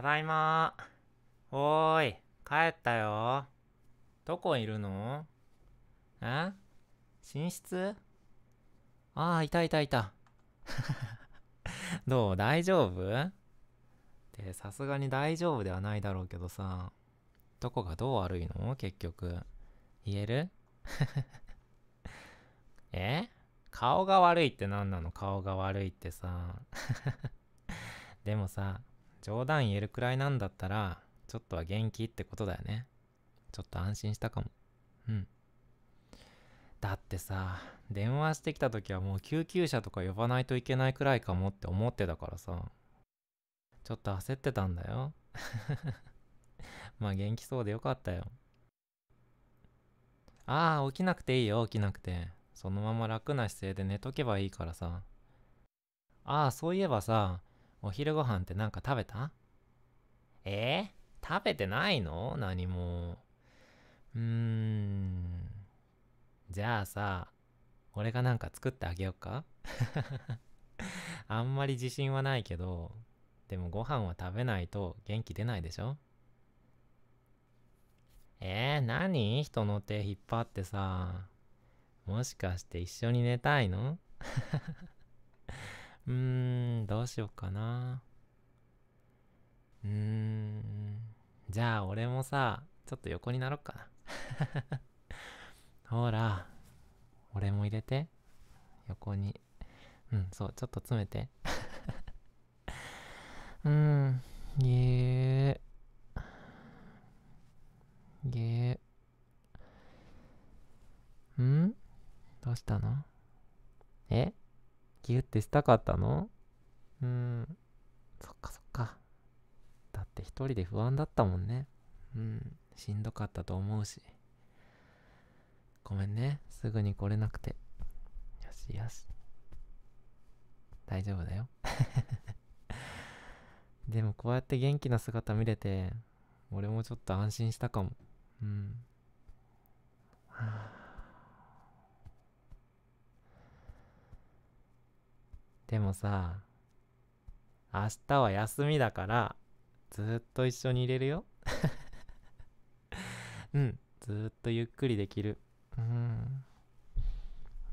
ただいまおーい、帰ったよ。どこいるのえ寝室ああ、いたいたいた。どう大丈夫ってさすがに大丈夫ではないだろうけどさ。どこがどう悪いの結局。言える え顔が悪いって何なの顔が悪いってさ。でもさ、冗談言えるくらいなんだったら、ちょっとは元気ってことだよね。ちょっと安心したかも。うん。だってさ、電話してきた時はもう救急車とか呼ばないといけないくらいかもって思ってたからさ、ちょっと焦ってたんだよ。まあ元気そうでよかったよ。ああ、起きなくていいよ、起きなくて。そのまま楽な姿勢で寝とけばいいからさ。ああ、そういえばさ、お昼ご飯って何か食べたえー、食べてないの何も。うーん。じゃあさ、俺がなんか作ってあげようか あんまり自信はないけど、でもご飯は食べないと元気出ないでしょえー、何人の手引っ張ってさ。もしかして一緒に寝たいのうん、どうしようかな。うーん。じゃあ、俺もさ、ちょっと横になろっかな。ほら、俺も入れて。横に。うん、そう、ちょっと詰めて。うん、げー。げー。んどうしたのえギュってしたかったのうーんそっかそっかだって一人で不安だったもんねうんしんどかったと思うしごめんねすぐに来れなくてよしよし大丈夫だよ でもこうやって元気な姿見れて俺もちょっと安心したかもうんはあでもさ明日は休みだからずっと一緒にいれるよ うんずっとゆっくりできるうん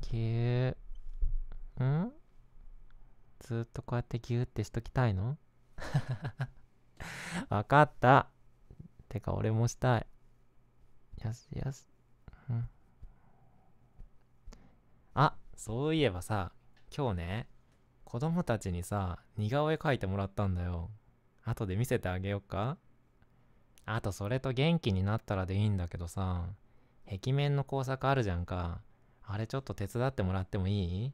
ぎゅうんずっとこうやってぎゅうってしときたいの わかったてか俺もしたいよしよし、あそういえばさ今日ね子供たちにさ、似顔絵描いてもらったんだよ。後で見せてあげよっかあとそれと元気になったらでいいんだけどさ、壁面の工作あるじゃんか。あれちょっと手伝ってもらってもいい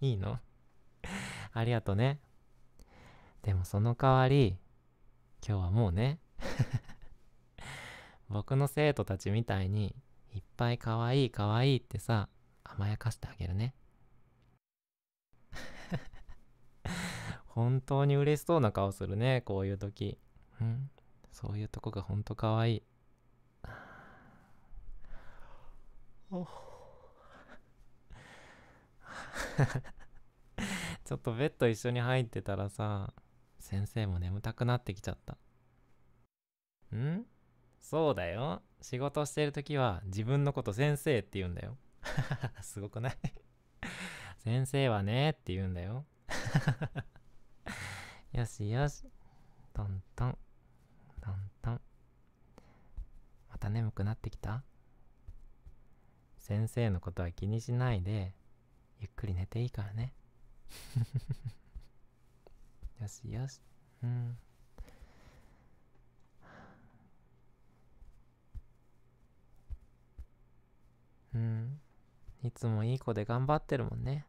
いいの ありがとうね。でもその代わり、今日はもうね 僕の生徒たちみたいに、いっぱいかわいいかわいいってさ、甘やかしてあげるね。本当に嬉しそうな顔するね、こういう時。うん。そういうとこがほんとかわいい。ちょっとベッド一緒に入ってたらさ、先生も眠たくなってきちゃった。んそうだよ。仕事してる時は自分のこと先生って言うんだよ。すごくない 先生はねって言うんだよ。よしよし。トントン。トントン。また眠くなってきた先生のことは気にしないで、ゆっくり寝ていいからね。よしよし。うん。うん。いつもいい子で頑張ってるもんね。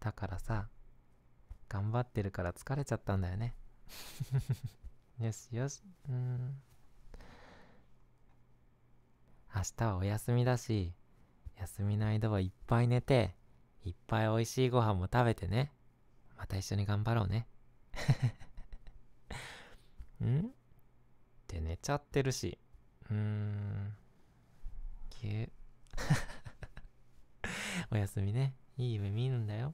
だからさ、頑張ってるから疲れちゃったんだよね よしよしうん明日はお休みだし休みの間はいっぱい寝ていっぱい美味しいご飯も食べてねまた一緒に頑張ろうね んって寝ちゃってるしうーんぎゅ おやすみねいい夢見るんだよ